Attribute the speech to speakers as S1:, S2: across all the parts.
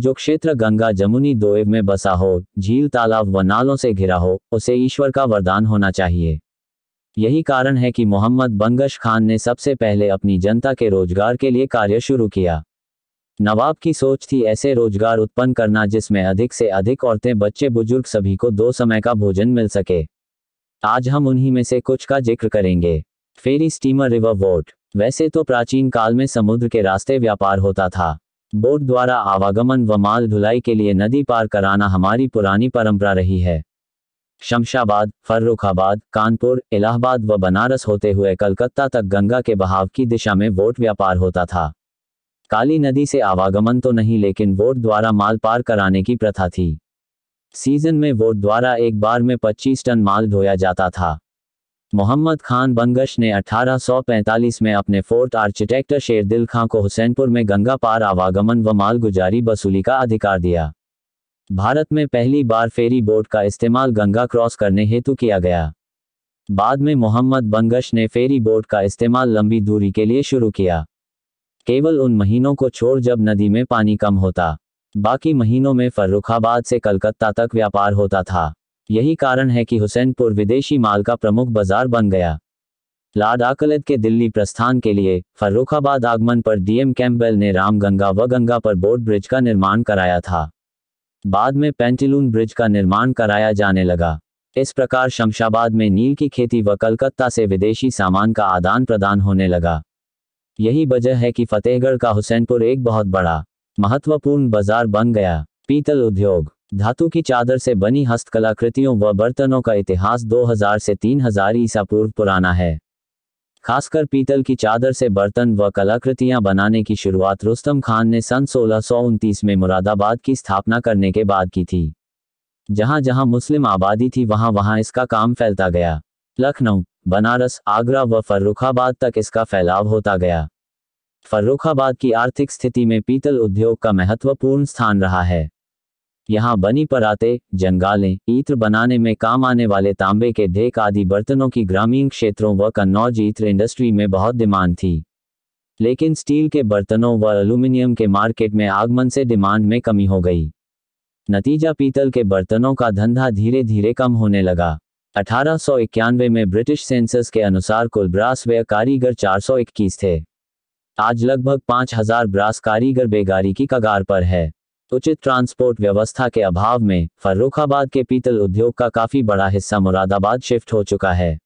S1: जो क्षेत्र गंगा जमुनी दोएब में बसा हो झील तालाब व नालों से घिरा हो उसे ईश्वर का वरदान होना चाहिए यही कारण है कि मोहम्मद बंगश खान ने सबसे पहले अपनी जनता के रोजगार के लिए कार्य शुरू किया नवाब की सोच थी ऐसे रोजगार उत्पन्न करना जिसमें अधिक से अधिक औरतें बच्चे बुजुर्ग सभी को दो समय का भोजन मिल सके आज हम उन्हीं में से कुछ का जिक्र करेंगे फेरी स्टीमर रिवर वोट वैसे तो प्राचीन काल में समुद्र के रास्ते व्यापार होता था बोर्ड द्वारा आवागमन व माल धुलाई के लिए नदी पार कराना हमारी पुरानी परंपरा रही है शमशाबाद फर्रुखाबाद कानपुर इलाहाबाद व बनारस होते हुए कलकत्ता तक गंगा के बहाव की दिशा में वोट व्यापार होता था काली नदी से आवागमन तो नहीं लेकिन वोट द्वारा माल पार कराने की प्रथा थी सीजन में वोट द्वारा एक बार में 25 टन माल ढोया जाता था मोहम्मद खान बंगश ने 1845 में अपने फोर्थ आर्किटेक्टर शेर दिल खां को हुसैनपुर में गंगा पार आवागमन व मालगुजारी वसूली का अधिकार दिया भारत में पहली बार फेरी बोट का इस्तेमाल गंगा क्रॉस करने हेतु किया गया बाद में मोहम्मद बंगश ने फेरी बोट का इस्तेमाल लंबी दूरी के लिए शुरू किया केवल उन महीनों को छोड़ जब नदी में पानी कम होता बाकी महीनों में फर्रुखाबाद से कलकत्ता तक व्यापार होता था यही कारण है कि हुसैनपुर विदेशी माल का प्रमुख बाजार बन गया लाड के दिल्ली प्रस्थान के लिए फर्रुखाबाद आगमन पर डीएम कैम्पबेल ने रामगंगा व गंगा पर बोर्ड ब्रिज का निर्माण कराया था बाद में पेंटिलून ब्रिज का निर्माण कराया जाने लगा इस प्रकार शमशाबाद में नील की खेती व कलकत्ता से विदेशी सामान का आदान प्रदान होने लगा यही वजह है कि फतेहगढ़ का हुसैनपुर एक बहुत बड़ा महत्वपूर्ण बाजार बन गया पीतल उद्योग धातु की चादर से बनी हस्तकलाकृतियों व बर्तनों का इतिहास 2000 से 3000 ईसा पूर्व पुराना है खासकर पीतल की चादर से बर्तन व कलाकृतियां बनाने की शुरुआत रुस्तम खान ने सन सोलह में मुरादाबाद की स्थापना करने के बाद की थी जहां जहां मुस्लिम आबादी थी वहां वहां इसका काम फैलता गया लखनऊ बनारस आगरा व फर्रुखाबाद तक इसका फैलाव होता गया फर्रुखाबाद की आर्थिक स्थिति में पीतल उद्योग का महत्वपूर्ण स्थान रहा है यहाँ बनी पराते जंगाले ईत्र बनाने में काम आने वाले तांबे के ढेक आदि बर्तनों की ग्रामीण क्षेत्रों व कन्नौज इत्र इंडस्ट्री में बहुत डिमांड थी लेकिन स्टील के बर्तनों व एल्यूमिनियम के मार्केट में आगमन से डिमांड में कमी हो गई नतीजा पीतल के बर्तनों का धंधा धीरे धीरे कम होने लगा अठारह में ब्रिटिश सेंसस के अनुसार कुल ब्रास व कारीगर चार थे आज लगभग 5000 ब्रास कारीगर बेगारी की कगार पर है उचित ट्रांसपोर्ट व्यवस्था के अभाव में फर्रुखाबाद के पीतल उद्योग का काफी बड़ा हिस्सा मुरादाबाद शिफ्ट हो चुका है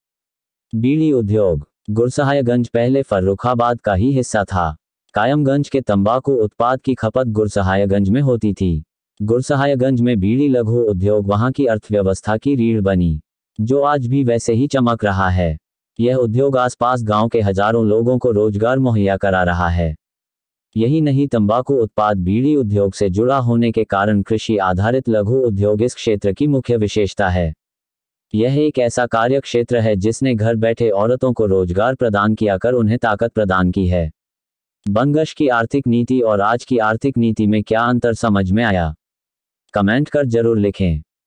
S1: बीड़ी उद्योग गुरसहायगंज पहले फर्रुखाबाद का ही हिस्सा था कायमगंज के तंबाकू उत्पाद की खपत गुरसहायगंज में होती थी गुरसहायगंज में बीड़ी लघु उद्योग वहां की अर्थव्यवस्था की रीढ़ बनी जो आज भी वैसे ही चमक रहा है यह उद्योग आसपास गांव के हजारों लोगों को रोजगार मुहैया करा रहा है यही नहीं तंबाकू उत्पाद बीड़ी उद्योग से जुड़ा होने के कारण कृषि आधारित लघु उद्योग इस क्षेत्र की मुख्य विशेषता है यह एक ऐसा कार्य क्षेत्र है जिसने घर बैठे औरतों को रोजगार प्रदान किया कर उन्हें ताकत प्रदान की है बंगश की आर्थिक नीति और आज की आर्थिक नीति में क्या अंतर समझ में आया कमेंट कर जरूर लिखें